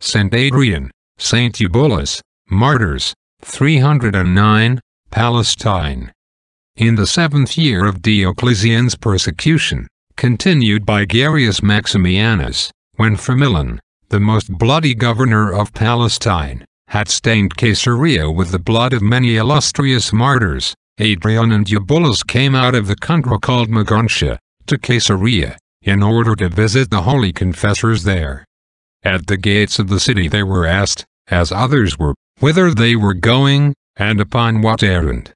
Saint Adrian, Saint Eubulus, Martyrs, 309, Palestine. In the seventh year of Diocletian's persecution, continued by Garius Maximianus, when Familan, the most bloody governor of Palestine, had stained Caesarea with the blood of many illustrious martyrs, Adrian and Eubulus came out of the country called Magontia, to Caesarea, in order to visit the holy confessors there. At the gates of the city they were asked, as others were, whither they were going, and upon what errand.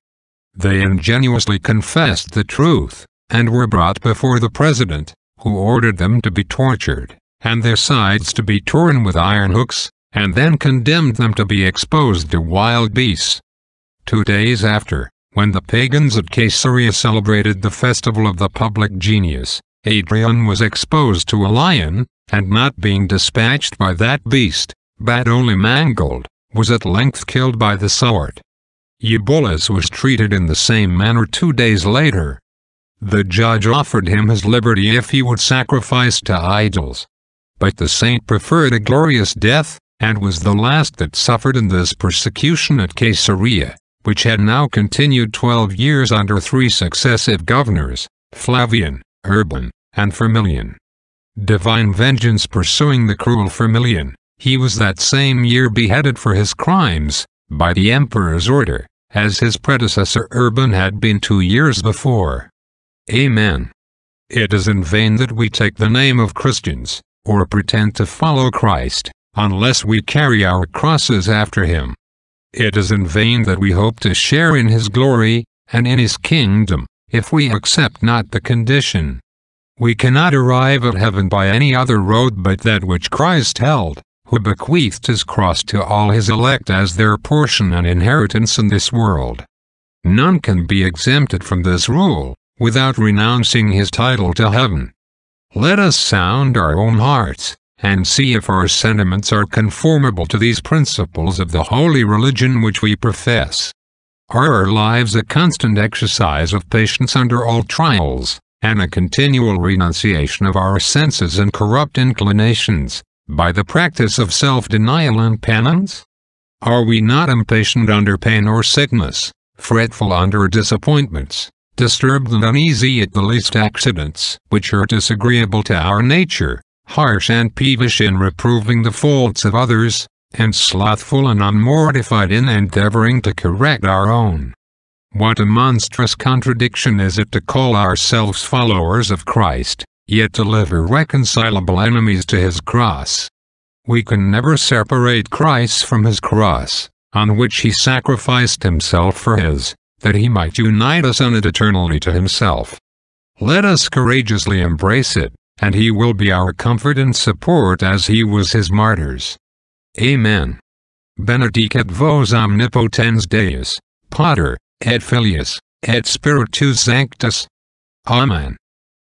They ingenuously confessed the truth, and were brought before the president, who ordered them to be tortured, and their sides to be torn with iron hooks, and then condemned them to be exposed to wild beasts. Two days after, when the pagans at Caesarea celebrated the festival of the public genius, Adrian was exposed to a lion, and not being dispatched by that beast, but only mangled, was at length killed by the sword. Eubulus was treated in the same manner two days later. The judge offered him his liberty if he would sacrifice to idols. But the saint preferred a glorious death, and was the last that suffered in this persecution at Caesarea, which had now continued twelve years under three successive governors, Flavian, urban, and Vermilion. Divine vengeance pursuing the cruel Vermilion, he was that same year beheaded for his crimes, by the emperor's order, as his predecessor Urban had been two years before. Amen. It is in vain that we take the name of Christians, or pretend to follow Christ, unless we carry our crosses after him. It is in vain that we hope to share in his glory, and in his kingdom, if we accept not the condition. We cannot arrive at heaven by any other road but that which Christ held, who bequeathed his cross to all his elect as their portion and inheritance in this world. None can be exempted from this rule, without renouncing his title to heaven. Let us sound our own hearts, and see if our sentiments are conformable to these principles of the holy religion which we profess. Are our lives a constant exercise of patience under all trials, and a continual renunciation of our senses and corrupt inclinations, by the practice of self-denial and penance? Are we not impatient under pain or sickness, fretful under disappointments, disturbed and uneasy at the least accidents which are disagreeable to our nature, harsh and peevish in reproving the faults of others, and slothful and unmortified in endeavoring to correct our own. What a monstrous contradiction is it to call ourselves followers of Christ, yet deliver reconcilable enemies to his cross. We can never separate Christ from his cross, on which he sacrificed himself for his, that he might unite us on it eternally to himself. Let us courageously embrace it, and he will be our comfort and support as he was his martyrs. Amen. Benedicat vos omnipotens Deus, Pater, et Filius, et Spiritus Sanctus. Amen.